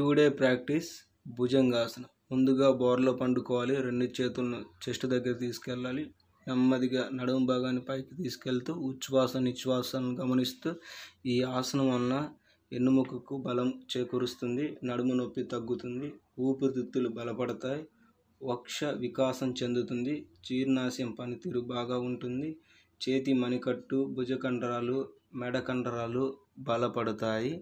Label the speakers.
Speaker 1: two day practice bhujangasana ముందుగా బోర్లో పండుకోవాలి రెండు చేతులను చెస్ట్ దగ్గర తీసుకెళ్ళాలి నెమ్మదిగా నడుము భాగాన్ని పైకి తీసుకెళ్తూ ఉచ్ఛ్వాస నిశ్వాసాలను గమనిస్తూ ఈ ఆసనం వలన ఎన్నుముకకు బలం చేకూరుస్తుంది నడుము నొప్పి తగ్గుతుంది ఊపిరితిత్తులు బలపడతాయి వక్ష వికాసం చెందుతుంది జీర్ణాశయం పనితీరు బాగా ఉంటుంది చేతి మణికట్టు భుజ కండరాలు మెడ కండరాలు బలపడతాయి